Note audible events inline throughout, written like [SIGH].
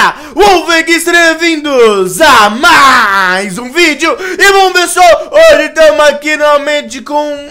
galera, Wolfengistre, bem-vindos a mais um vídeo E bom pessoal, hoje estamos aqui novamente com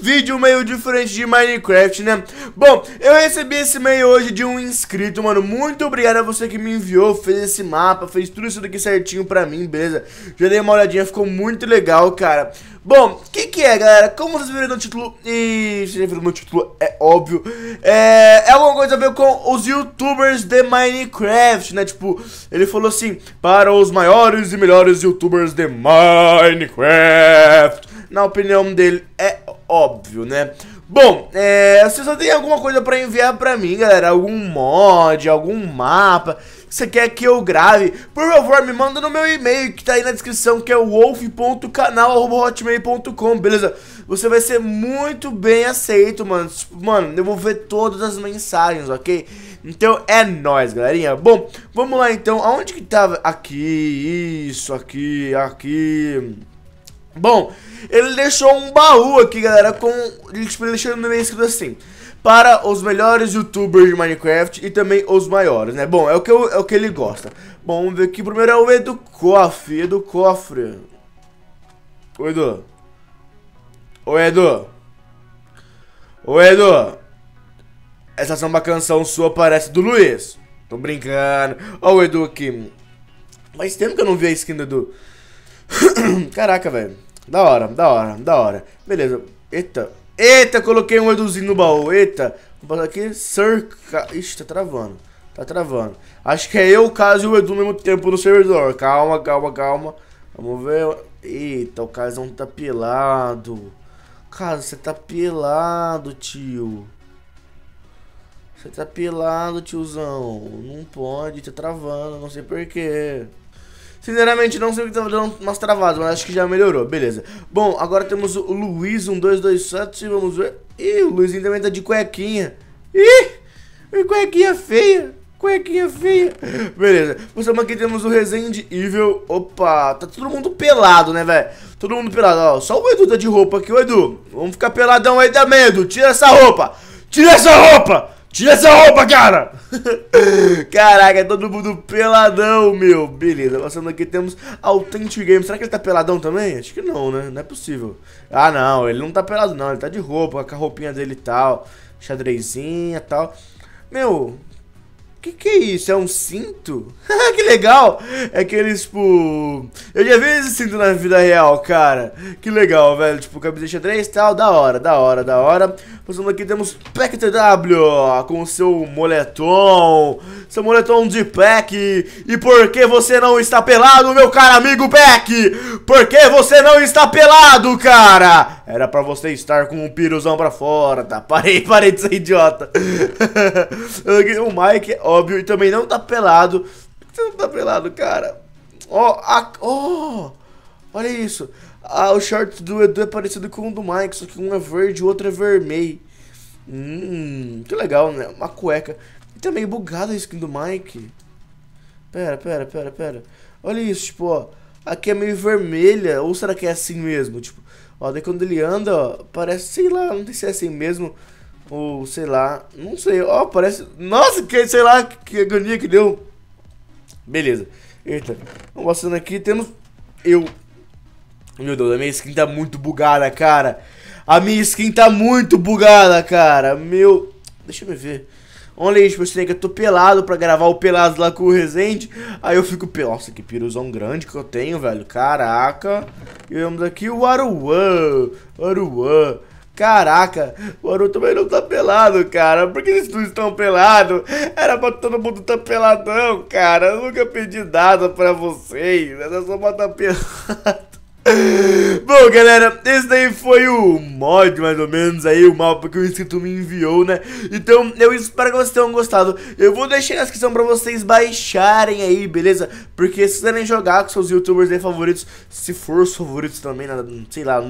vídeo meio diferente de Minecraft, né? Bom, eu recebi esse e-mail hoje de um inscrito, mano. Muito obrigado a você que me enviou, fez esse mapa, fez tudo isso daqui certinho pra mim, beleza? Já dei uma olhadinha, ficou muito legal, cara. Bom, o que, que é, galera? Como vocês viram no título, e vocês viram no título, é óbvio, é, é alguma coisa a ver com os youtubers de Minecraft, né? Tipo, ele falou assim, para os maiores e melhores youtubers de Minecraft. Na opinião dele, é óbvio, né? Bom, é, se você tem alguma coisa pra enviar pra mim, galera, algum mod, algum mapa, que você quer que eu grave, por favor, me manda no meu e-mail que tá aí na descrição, que é wolf.canal.hotmail.com, beleza? Você vai ser muito bem aceito, mano. Mano, eu vou ver todas as mensagens, ok? Então é nóis, galerinha. Bom, vamos lá então. Aonde que tava? Aqui, isso, aqui, aqui... Bom, ele deixou um baú aqui, galera, com... Tipo, ele deixou no meio escrito assim para os melhores youtubers de Minecraft e também os maiores, né? Bom, é o que, eu, é o que ele gosta. Bom, vamos ver aqui. Primeiro é o Edu Cofre. Edu Cofre. O Edu. O Edu. O Edu. Essa é uma canção sua, parece do Luiz. Tô brincando. Ó o Edu aqui. Faz tempo que eu não vi a skin do Edu. [COUGHS] Caraca, velho. Da hora, da hora, da hora. Beleza. Eita. Eita, coloquei um Eduzinho no baú. Eita. Vou botar aqui. Cerca. Ixi, tá travando. Tá travando. Acho que é eu, o Caso e o Edu ao mesmo tempo no servidor. Calma, calma, calma. Vamos ver. Eita, o Casão tá pelado. Cara, você tá pelado, tio. Você tá pelado, tiozão. Não pode, tá travando, não sei porquê. Sinceramente, não sei o que estava tá dando umas travadas, mas acho que já melhorou, beleza. Bom, agora temos o Luiz1227, vamos ver. Ih, o Luizinho também tá de cuequinha. Ih, cuequinha feia. Cuequinha feia. Beleza. Mostramos aqui, temos o Resende Evil. Opa, tá todo mundo pelado, né, velho? Todo mundo pelado, ó. Só o Edu tá de roupa aqui, ô Edu. Vamos ficar peladão aí dá Edu. Tira essa roupa. Tira essa roupa. Tira essa roupa, cara! [LAUGHS] Caraca, todo mundo peladão, meu. Beleza, passando aqui temos Authentic Games. Será que ele tá peladão também? Acho que não, né? Não é possível. Ah, não, ele não tá pelado, não. Ele tá de roupa, com a roupinha dele e tal. Xadrezinha e tal. Meu, que que é isso? É um cinto? [LAUGHS] que legal! É aqueles, tipo... Eu já vi esse cinto na vida real, cara. Que legal, velho. Tipo, camisa de xadrez e tal. Da hora, da hora, da hora. Passando aqui, temos PECTW TW com seu moletom. Seu moletom de Pack. E por que você não está pelado, meu caro amigo Pack? Por que você não está pelado, cara? era pra você estar com o um piruzão pra fora, tá? Parei, [LAUGHS] parei de ser idiota. [LAUGHS] o Mike, é óbvio, e também não tá pelado. Você não tá pelado, cara. Ó, oh, a... oh, olha isso. Ah, o short do Edu é parecido com o do Mike, só que um é verde e o outro é vermelho. Hum, que legal, né? Uma cueca. E também tá bugado bugada a skin do Mike. Pera, pera, pera, pera. Olha isso, tipo, ó. Aqui é meio vermelha, ou será que é assim mesmo? Tipo, Ó, daí quando ele anda, ó, parece, sei lá, não sei se é assim mesmo. Ou sei lá, não sei, ó, parece. Nossa, que sei lá, que agonia que deu. Beleza. Eita, vamos passando aqui, temos. Eu. Meu Deus, a minha skin tá muito bugada, cara. A minha skin tá muito bugada, cara. Meu. Deixa eu ver. Olha tipo, você que eu tô pelado pra gravar o pelado lá com o Resende. Aí eu fico, nossa, que piruzão grande que eu tenho, velho. Caraca. E vamos aqui o Aruan. Aruan. Caraca, o Aru também não tá pelado, cara. Por que eles não estão pelados? Era pra todo mundo tá peladão, cara. Eu nunca pedi nada pra vocês. Era só pra tá pelado. [LAUGHS] Bom, galera, esse daí foi o mod, mais ou menos, aí, o mapa que o inscrito me enviou, né? Então, eu espero que vocês tenham gostado. Eu vou deixar na descrição pra vocês baixarem aí, beleza? Porque se quiserem jogar com seus youtubers aí favoritos, se for os favoritos também, sei lá,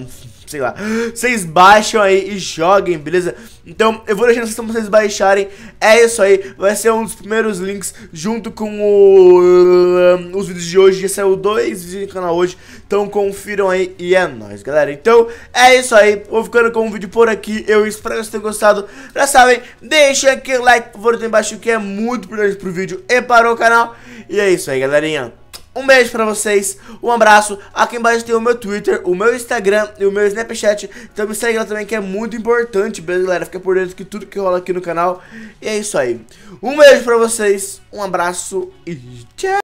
sei lá. Vocês baixam aí e joguem, beleza? Então, eu vou deixar na descrição pra vocês baixarem. É isso aí, vai ser um dos primeiros links junto com o, os vídeos de hoje. Já saiu é dois vídeos no canal hoje, então confia viram aí e é nóis, galera. Então, é isso aí. Vou ficando com o vídeo por aqui. Eu espero que vocês tenham gostado. Já sabem, deixem aquele like, por favor, aqui embaixo, que é muito importante pro vídeo e para o canal. E é isso aí, galerinha. Um beijo pra vocês, um abraço. Aqui embaixo tem o meu Twitter, o meu Instagram e o meu Snapchat. Então me segue lá também que é muito importante, beleza, galera? Fica por dentro de tudo que rola aqui no canal. E é isso aí. Um beijo pra vocês, um abraço e tchau!